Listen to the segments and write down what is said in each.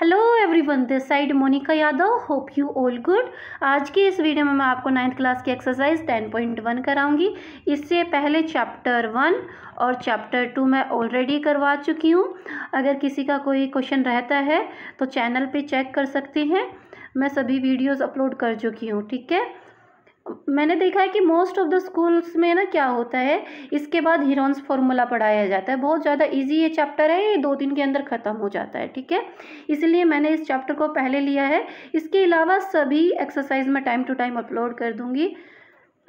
Hello everyone this side Monika Yadav hope you all good आज की इस वीडियो में मैं आपको नाइन्थ क्लास की एक्सरसाइज टेन पॉइंट वन कराऊंगी इससे पहले चैप्टर वन और चैप्टर टू मैं ऑलरेडी करवा चुकी हूँ अगर किसी का कोई क्वेश्चन रहता है तो चैनल पे चेक कर सकते हैं मैं सभी वीडियोस अपलोड कर चुकी हूँ ठीक है मैंने देखा है कि मोस्ट ऑफ द स्कूल्स में ना क्या होता है इसके बाद हीरोन्स फॉर्मूला पढ़ाया जाता है बहुत ज़्यादा इजी ये चैप्टर है ये दो दिन के अंदर ख़त्म हो जाता है ठीक है इसलिए मैंने इस चैप्टर को पहले लिया है इसके अलावा सभी एक्सरसाइज में टाइम टू टाइम अपलोड कर दूँगी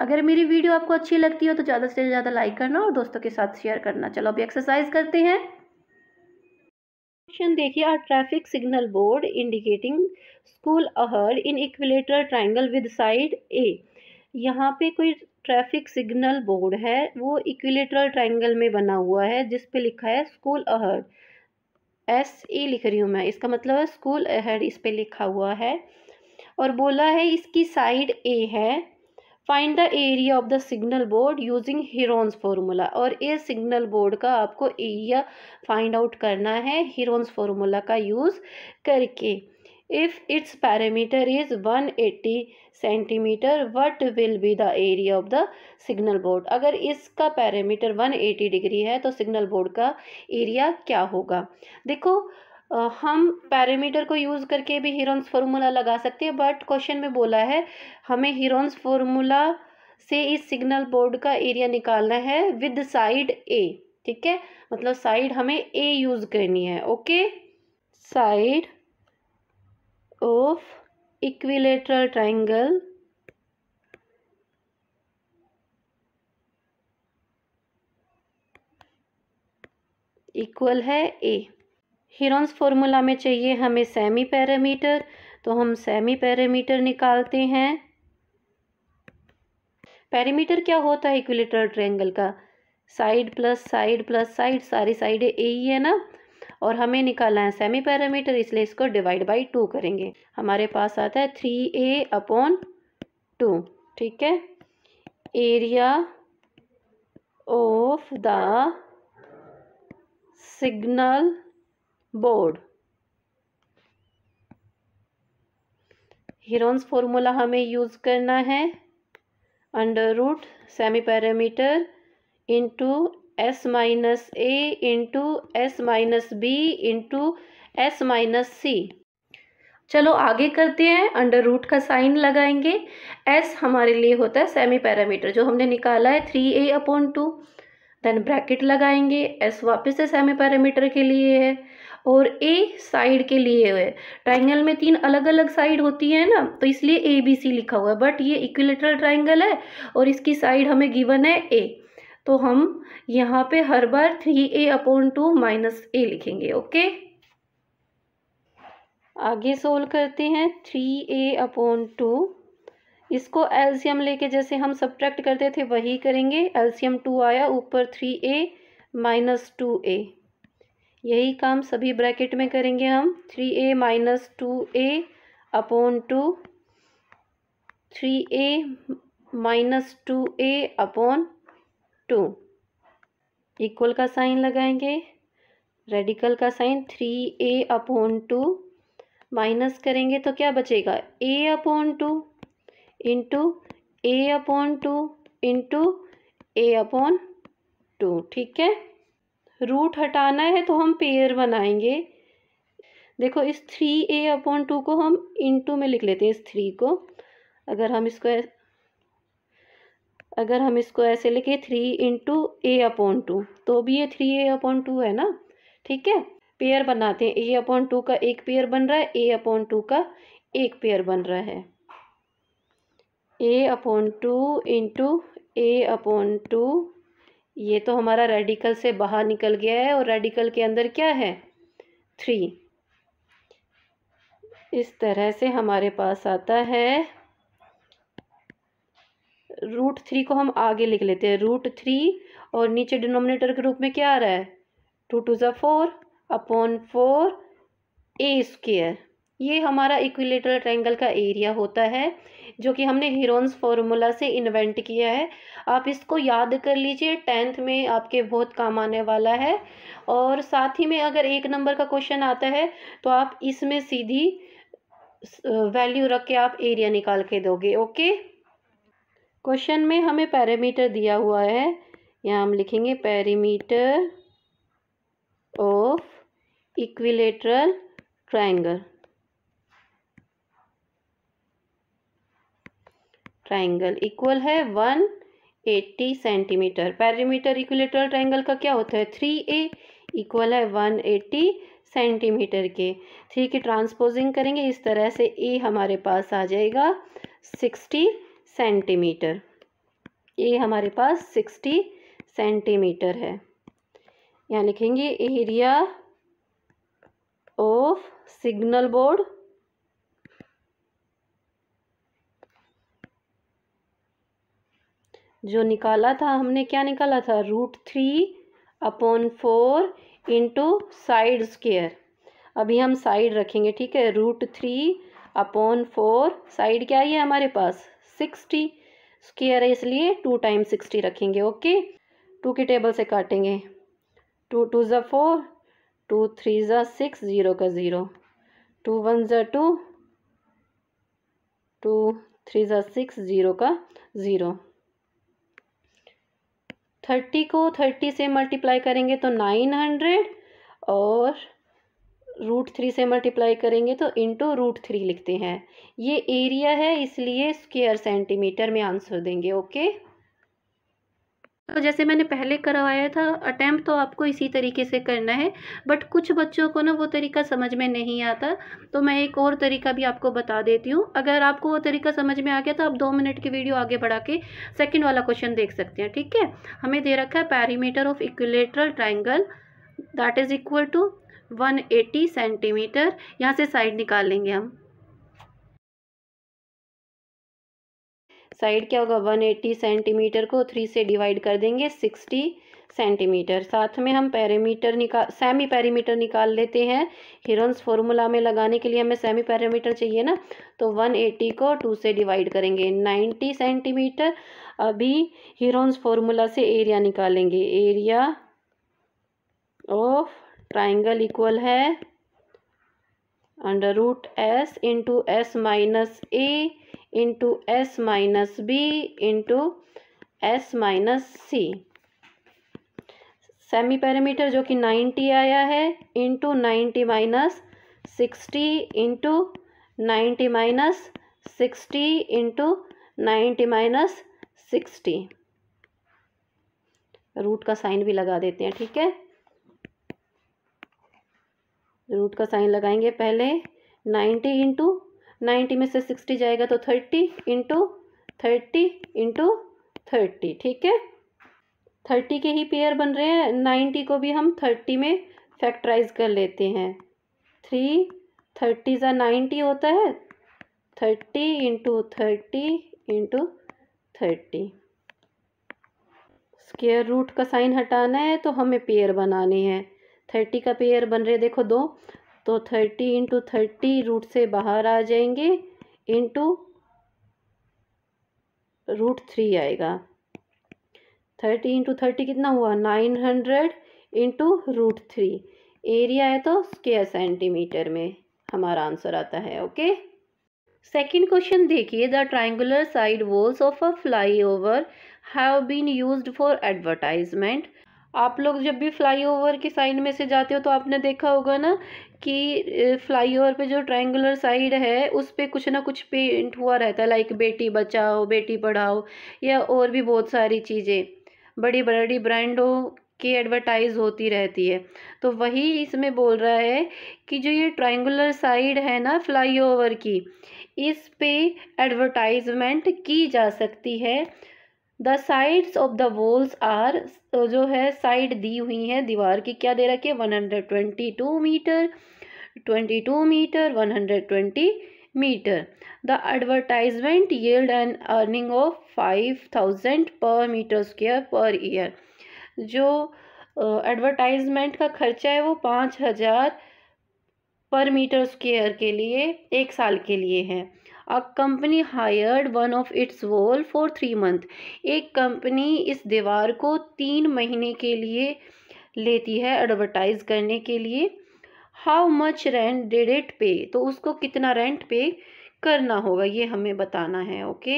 अगर मेरी वीडियो आपको अच्छी लगती हो तो ज़्यादा से ज़्यादा लाइक करना और दोस्तों के साथ शेयर करना चलो अभी एक्सरसाइज करते हैं क्वेश्चन देखिए are traffic signal board indicating school ahead in equilateral triangle with side a यहाँ पे कोई ट्रैफिक सिग्नल बोर्ड है वो इक्विलेटरल ट्रायंगल में बना हुआ है जिस पे लिखा है स्कूल अहड एस ए लिख रही हूँ मैं इसका मतलब है स्कूल अहड इस पे लिखा हुआ है और बोला है इसकी साइड ए है find the area of the signal board using Heron's formula और इस सिग्नल बोर्ड का आपको एरिया फाइंड आउट करना है हीरोन्स फार्मूला का यूज़ करके If its perimeter is 180 centimetre what will be the area of the signal board अगर इसका पैरामीटर 180 डिग्री है तो सिग्नल बोर्ड का एरिया क्या होगा देखो हम पैरामीटर को यूज़ करके भी हीरोन्स फार्मूला लगा सकते हैं बट क्वेश्चन में बोला है हमें हीरोन्स फार्मूला से इस सिग्नल बोर्ड का एरिया निकालना है विद साइड ए ठीक है मतलब साइड हमें ए यूज़ करनी है okay side of equilateral triangle equal है ए हिरोन्स फॉर्मूला में चाहिए हमें सेमी पैरामीटर तो हम सेमी पैरामीटर निकालते हैं पैरामीटर क्या होता है इक्विलेटरल ट्रायंगल का side plus side plus side सारी साइडें ए ही है ना और हमें निकालना है सेमी पैरामीटर इसलिए इसको डिवाइड बाई टू करेंगे हमारे पास आता है थ्री ए अपॉन टू ठीक है area of the signal board Heron's formula हमें यूज़ करना है under root semi parameter into s minus a into s minus b into s minus c चलो आगे करते हैं अंडर रूट का साइन लगाएंगे एस हमारे लिए होता है सेमी पैरामीटर जो हमने निकाला है three a upon two then bracket लगाएंगे एस वापस से सेमी पैरामीटर के लिए है और ए साइड के लिए है ट्राइंगल में तीन अलग अलग साइड होती है ना तो इसलिए ए बी सी लिखा हुआ है बट ये इक्विलेटरल ट्राइंगल है और इसकी साइड हमें गिवन है ए तो हम यहाँ पे हर बार three a upon two minus a लिखेंगे ओके आगे सोल्व करते हैं थ्री ए अपॉन टू इसको एल्सियम लेके जैसे हम सब्ट्रैक्ट करते थे वही करेंगे एल्सियम टू आया ऊपर three a minus two a यही काम सभी ब्रैकेट में करेंगे हम three a minus two a upon two three a minus two a upon two equal का साइन लगाएंगे रेडिकल का sign three a upon two minus करेंगे तो क्या बचेगा a upon two into a upon two into a upon two ठीक है root हटाना है तो हम पेयर बनाएंगे देखो इस थ्री ए अपॉन टू को हम इंटू में लिख लेते हैं इस थ्री को अगर हम इसको अगर हम इसको ऐसे लिखे three into a upon two तो भी ये थ्री ए अपॉन टू है ना ठीक है पेयर बनाते हैं ए अपॉन टू का एक पेयर बन रहा है ए अपॉन टू का एक पेयर बन रहा है a upon two into a upon two ये तो हमारा रेडिकल से बाहर निकल गया है और रेडिकल के अंदर क्या है थ्री इस तरह से हमारे पास आता है रूट थ्री को हम आगे लिख लेते हैं रूट थ्री और नीचे डिनोमिनेटर के रूप में क्या आ रहा है टू टू ज़ा four upon four a square ये हमारा इक्विलेटरल ट्रायंगल का एरिया होता है जो कि हमने हीरोन्स फार्मूला से इन्वेंट किया है आप इसको याद कर लीजिए टेंथ में आपके बहुत काम आने वाला है और साथ ही में अगर एक नंबर का क्वेश्चन आता है तो आप इसमें सीधी वैल्यू रख के आप एरिया निकाल के दोगे ओके क्वेश्चन में हमें पैरामीटर दिया हुआ है यहाँ हम लिखेंगे parameter of equilateral triangle triangle equal है one eighty centimetre perimeter equilateral triangle का क्या होता है थ्री ए इक्वल है वन एट्टी सेंटीमीटर के थ्री की ट्रांसपोजिंग करेंगे इस तरह से ए हमारे पास आ जाएगा सिक्सटी सेंटीमीटर ये हमारे पास सिक्सटी सेंटीमीटर है यहाँ लिखेंगे एरिया ऑफ सिग्नल बोर्ड जो निकाला था हमने क्या निकाला था root three upon four into side square अभी हम साइड रखेंगे ठीक है root three upon four side क्या है हमारे पास सिक्सटी स्केयर है इसलिए टू टाइम सिक्सटी रखेंगे ओके टू के टेबल से काटेंगे टू टू ज़ा फोर टू थ्री ज़ा सिक्स ज़ीरो का ज़ीरो टू वन ज़ा टू टू थ्री ज़ा सिक्स ज़ीरो का ज़ीरो थर्टी को थर्टी से मल्टीप्लाई करेंगे तो नाइन हंड्रेड और रूट थ्री से मल्टीप्लाई करेंगे तो इंटू रूट थ्री लिखते हैं ये एरिया है इसलिए स्क्वेयर सेंटीमीटर में आंसर देंगे ओके तो जैसे मैंने पहले करवाया था अटैम्प्ट तो आपको इसी तरीके से करना है बट कुछ बच्चों को ना वो तरीका समझ में नहीं आता तो मैं एक और तरीका भी आपको बता देती हूँ अगर आपको वो तरीका समझ में आ गया तो आप दो मिनट की वीडियो आगे बढ़ा के सेकेंड वाला क्वेश्चन देख सकते हैं ठीक है हमें दे रखा है perimeter of equilateral triangle that is equal to one eighty centimetre यहाँ से साइड निकाल लेंगे हम साइड क्या होगा वन एटी सेंटीमीटर को थ्री से डिवाइड कर देंगे सिक्सटी सेंटीमीटर साथ में हम पैरामीटर निकाल सेमी पैरामीटर निकाल लेते हैं हिरन्स फॉर्मूला में लगाने के लिए हमें सेमी पैरामीटर चाहिए ना तो 180 को 2 से डिवाइड करेंगे 90 सेंटीमीटर अभी हिरन्स फॉर्मूला से एरिया निकालेंगे एरिया ऑफ ट्राइंगल इक्वल है under root s into s minus a into s minus b into s minus c semi parameter जो कि नाइन्टी आया है into ninety minus sixty into ninety minus sixty into ninety minus sixty root का sign भी लगा देते हैं ठीक है रूट का साइन लगाएंगे पहले नाइन्टी इंटू नाइन्टी में से सिक्सटी जाएगा तो thirty into thirty into thirty ठीक है थर्टी के ही पेयर बन रहे हैं नाइन्टी को भी हम थर्टी में फैक्टराइज कर लेते हैं थ्री थर्टी ज़ा नाइन्टी होता है thirty into thirty into thirty square root का साइन हटाना है तो हमें पेयर बनानी है थर्टी का पेयर बन रहे देखो दो तो थर्टी इंटू थर्टी रूट से बाहर आ जाएंगे इंटू रूट थ्री आएगा थर्टी इंटू थर्टी कितना हुआ nine hundred into root three area है तो स्केयर सेंटीमीटर में हमारा आंसर आता है ओके सेकेंड क्वेश्चन देखिए the triangular side walls of a flyover have been use for advertisement आप लोग जब भी फ्लाईओवर की साइड में से जाते हो तो आपने देखा होगा ना कि फ्लाईओवर पे जो ट्रायंगुलर साइड है उस पर कुछ ना कुछ पेंट हुआ रहता है लाइक बेटी बचाओ बेटी पढ़ाओ या और भी बहुत सारी चीज़ें बड़ी बड़ी ब्रांडों की एडवर्टाइज़ होती रहती है तो वही इसमें बोल रहा है कि जो ये ट्रायंगुलर साइड है ना फ्लाईओवर की इस पे एडवर्टाइजमेंट की जा सकती है the sides of the walls are जो है साइड दी हुई हैं दीवार की क्या दे रखी है one hundred twenty two metre twenty two metre one hundred twenty metre the advertisement yield and earning of five thousand per metre square per year जो एडवर्टाइजमेंट uh, का खर्चा है वो पाँच हज़ार पर मीटर स्क्वेयर के लिए एक साल के लिए है a company hired one of its wall for three month एक कंपनी इस दीवार को तीन महीने के लिए लेती है एडवर्टाइज करने के लिए how much rent did it pay तो उसको कितना रेंट पे करना होगा ये हमें बताना है ओके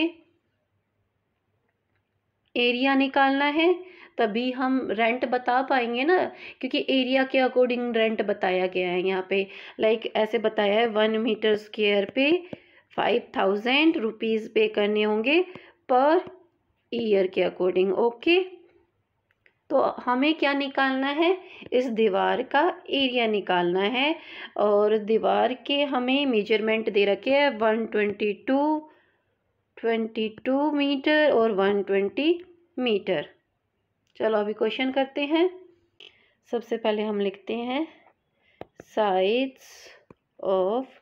एरिया निकालना है तभी हम रेंट बता पाएंगे ना क्योंकि एरिया के अकॉर्डिंग रेंट बताया गया है यहाँ पे लाइक like ऐसे बताया है वन मीटर स्क्वेयर पे फाइव थाउजेंड रुपीज़ पे करने होंगे पर ईयर के अकॉर्डिंग ओके तो हमें क्या निकालना है इस दीवार का एरिया निकालना है और दीवार के हमें मेजरमेंट दे रखे है one twenty two twenty two metre और वन ट्वेंटी मीटर चलो अभी क्वेश्चन करते हैं सबसे पहले हम लिखते हैं sides of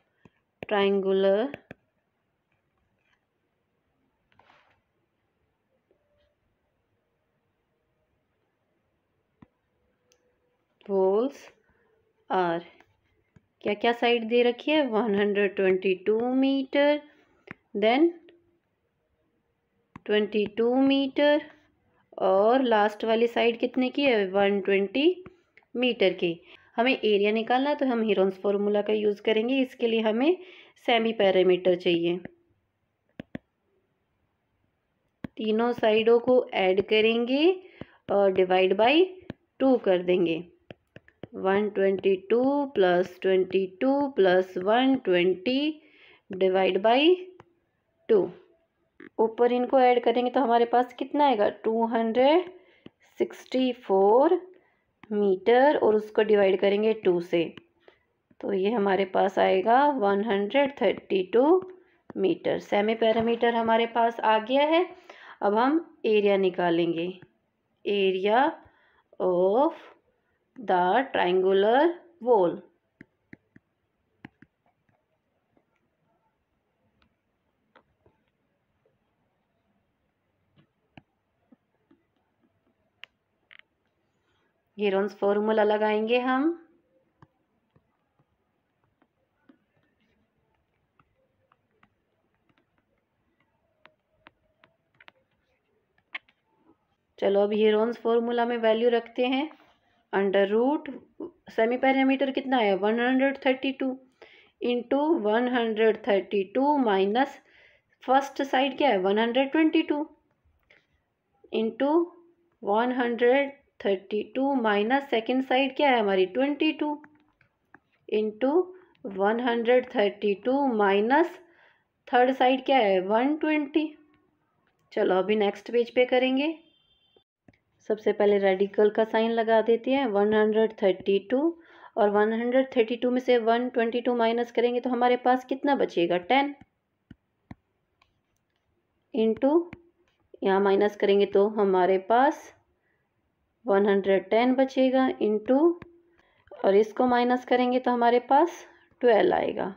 triangular holes are क्या क्या साइड दे रखी है 122 मीटर देन 22 मीटर और लास्ट वाली साइड कितने की है 120 मीटर की हमें एरिया निकालना तो हम हीरोन्स फॉर्मूला का यूज़ करेंगे इसके लिए हमें सेमी पैरामीटर चाहिए तीनों साइडों को ऐड करेंगे और डिवाइड बाय टू कर देंगे one twenty two plus twenty two plus one twenty divide by two ऊपर इनको ऐड करेंगे तो हमारे पास कितना आएगा two hundred sixty four metre और उसको डिवाइड करेंगे टू से तो ये हमारे पास आएगा one hundred thirty two metre semi parameter हमारे पास आ गया है अब हम एरिया निकालेंगे area of the triangular wall. Heron's formula लगाएंगे हम चलो अब हीरोन्स फॉर्मूला में वैल्यू रखते हैं अंडर रूट सेमी पैरामीटर कितना है one hundred thirty two into one hundred thirty two minus first side क्या है one hundred twenty two into one hundred thirty two minus second side क्या है हमारी twenty two into one hundred thirty two minus third side क्या है one twenty चलो अभी next page पे करेंगे सबसे पहले रेडिकल का साइन लगा देते हैं वन हंड्रेड थर्टी टू और वन हंड्रेड थर्टी टू में से वन ट्वेंटी टू माइनस करेंगे तो हमारे पास कितना बचेगा टेन इंटू यहाँ माइनस करेंगे तो हमारे पास वन हंड्रेड टेन बचेगा इंटू और इसको माइनस करेंगे तो हमारे पास ट्वेल्व आएगा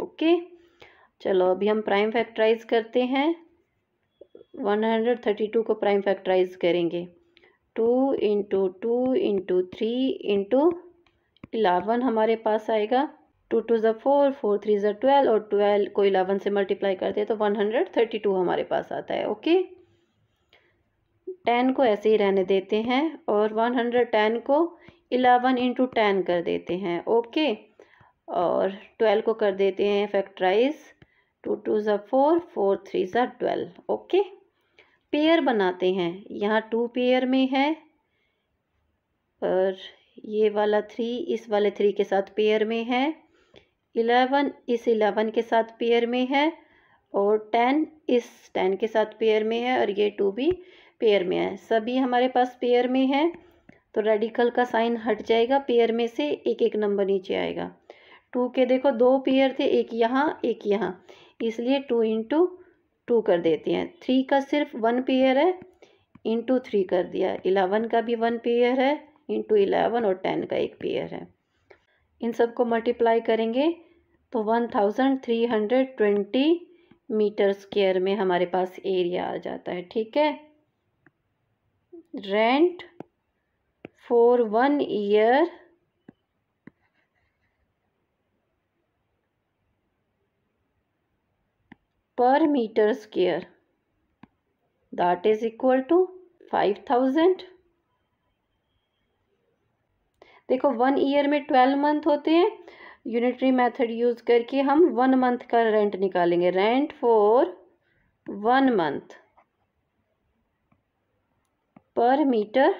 ओके चलो अभी हम प्राइम फैक्टराइज करते हैं वन हंड्रेड थर्टी टू को प्राइम फैक्टराइज करेंगे two into two into three into eleven हमारे पास आएगा टू टू ज़ा फोर फोर थ्री ज़ा ट्वेल्व और ट्वेल्व को इलेवन से मल्टीप्लाई करते हैं तो वन हंड्रेड थर्टी टू हमारे पास आता है ओके टेन को ऐसे ही रहने देते हैं और वन हंड्रेड टेन को इलेवन इंटू टेन कर देते हैं ओके और ट्वेल्व को कर देते हैं फैक्ट्राइज टू टू ज़ा फोर फोर थ्री ज़ा ट्वेल्व ओके पेयर बनाते हैं यहाँ टू पेयर में है और ये वाला थ्री इस वाले थ्री के साथ पेयर में है इलेवन इस इलेवन के साथ पेयर में है और टेन इस टेन के साथ पेयर में है और ये टू भी पेयर में है सभी हमारे पास पेयर में है तो रेडिकल का साइन हट जाएगा पेयर में से एक एक नंबर नीचे आएगा टू के देखो दो पेयर थे एक यहाँ एक यहाँ इसलिए टू इंटू टू कर देते हैं थ्री का सिर्फ वन पेयर है इंटू थ्री कर दिया इलेवन का भी वन पेयर है इंटू इलेवन और टेन का एक पेयर है इन सब को मल्टीप्लाई करेंगे तो one thousand three hundred twenty metre square में हमारे पास एरिया आ जाता है ठीक है rent for one year per metre meter that is equal to five thousand देखो वन ईयर में ट्वेल्व मंथ होते हैं यूनिटरी मेथड यूज़ करके हम वन मंथ का रेंट निकालेंगे rent for one month per metre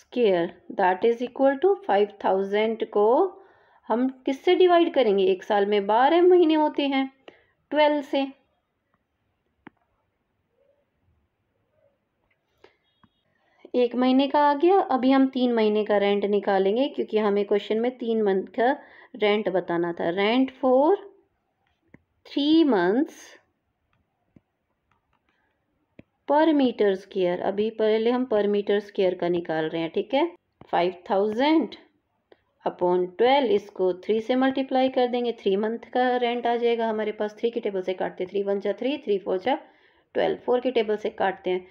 square that is equal to five thousand को हम किससे डिवाइड करेंगे एक साल में बारह महीने होते हैं ट्वेल्व से एक महीने का आ गया अभी हम तीन महीने का रेंट निकालेंगे क्योंकि हमें क्वेश्चन में तीन मंथ का रेंट बताना था rent for three months per metre square अभी पहले हम पर मीटर स्केयर का निकाल रहे हैं ठीक है फाइव थाउजेंड अपॉन ट्वेल्व इसको थ्री से मल्टीप्लाई कर देंगे थ्री मंथ का रेंट आ जाएगा हमारे पास थ्री की टेबल से काटते थ्री वन जा थ्री थ्री फोर जा ट्वेल्व फोर की टेबल से काटते हैं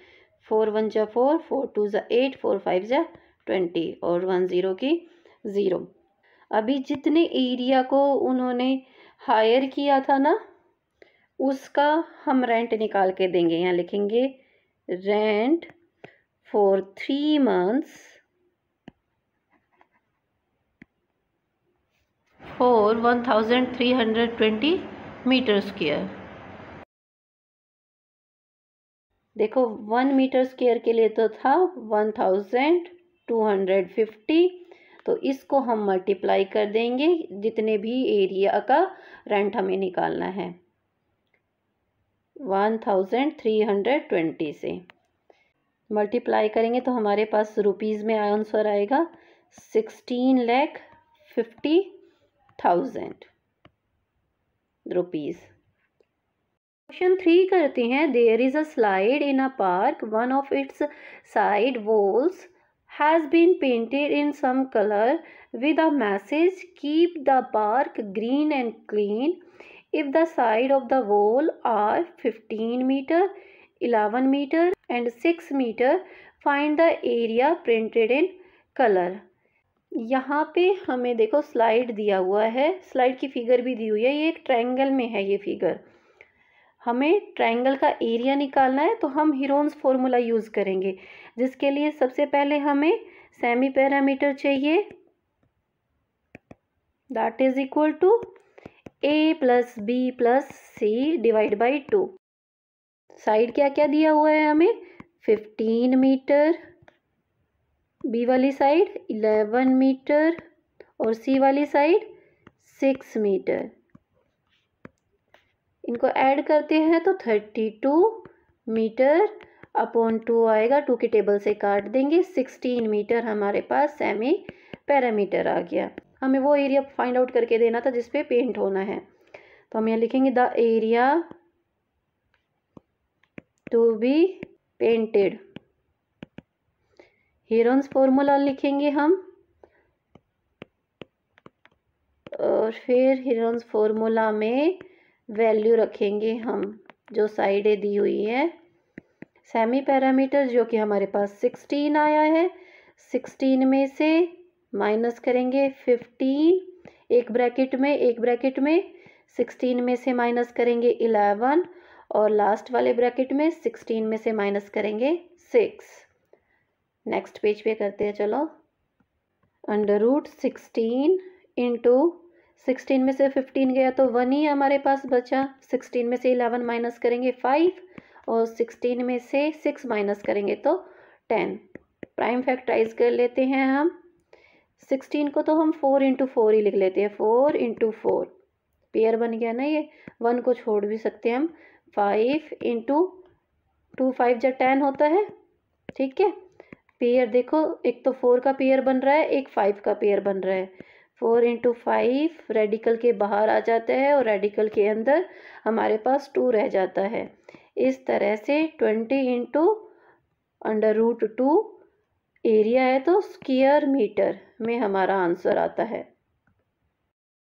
फोर वन ज़ा फोर फोर टू ज़ा एट फोर फाइव ज़ा ट्वेंटी और वन ज़ीरो की ज़ीरो अभी जितने एरिया को उन्होंने हायर किया था ना उसका हम रेंट निकाल के देंगे यहाँ लिखेंगे rent for three months for one thousand three hundred twenty metre square देखो वन मीटर स्क्वेयर के लिए तो था one thousand two hundred fifty तो इसको हम मल्टीप्लाई कर देंगे जितने भी एरिया का रेंट हमें निकालना है one thousand three hundred twenty से मल्टीप्लाई करेंगे तो हमारे पास रुपीज़ में आंसर आएगा sixteen lakh fifty thousand rupees question three करते हैं there is a slide in a park one of its side walls has been painted in some colour with a message keep the park green and clean if the side of the wall are fifteen metre eleven metre and six metre find the area printed in colour यहाँ पे हमें देखो slide दिया हुआ है slide की figure भी दी हुई है ये एक ट्रायंगल में है ये फिगर हमें ट्रायंगल का एरिया निकालना है तो हम हिरोन्स फॉर्मूला यूज़ करेंगे जिसके लिए सबसे पहले हमें सेमी पैरामीटर चाहिए that is equal to A plus B plus C divide by two side क्या क्या दिया हुआ है हमें फिफ्टीन मीटर बी वाली साइड इलेवन मीटर और सी वाली साइड सिक्स मीटर इनको ऐड करते हैं तो thirty two metre upon two आएगा टू के टेबल से काट देंगे सिक्सटीन मीटर हमारे पास सेमी पैरामीटर आ गया हमें वो एरिया फाइंड आउट करके देना था जिसपे पेंट होना है तो हम यहाँ लिखेंगे the area to be painted Heron's formula लिखेंगे हम और फिर हीरोन्स फॉर्मूला में वैल्यू रखेंगे हम जो साइडें दी हुई है सेमी पैरामीटर जो कि हमारे पास सिक्सटीन आया है सिक्सटीन में से माइनस करेंगे फिफ्टीन एक ब्रैकेट में एक ब्रैकेट में सिक्सटीन में से माइनस करेंगे इलेवन और लास्ट वाले ब्रैकेट में सिक्सटीन में से माइनस करेंगे सिक्स नेक्स्ट पेज पे करते हैं चलो under root sixteen into sixteen में से फिफ्टीन गया तो वन ही हमारे पास बचा सिक्सटीन में से इलेवन माइनस करेंगे फाइव और सिक्सटीन में से सिक्स माइनस करेंगे तो टेन प्राइम फैक्टराइज कर लेते हैं हम सिक्सटीन को तो हम फोर इंटू फोर ही लिख लेते हैं फोर इंटू फोर पेयर बन गया ना ये वन को छोड़ भी सकते हैं हम फाइव इंटू टू फाइव जब टेन होता है ठीक है पेयर देखो एक तो फोर का पेयर बन रहा है एक फाइव का पेयर बन रहा है फोर इंटू फाइव रेडिकल के बाहर आ जाता है और रेडिकल के अंदर हमारे पास टू रह जाता है इस तरह से twenty into under root two area है तो स्क्र मीटर में हमारा आंसर आता है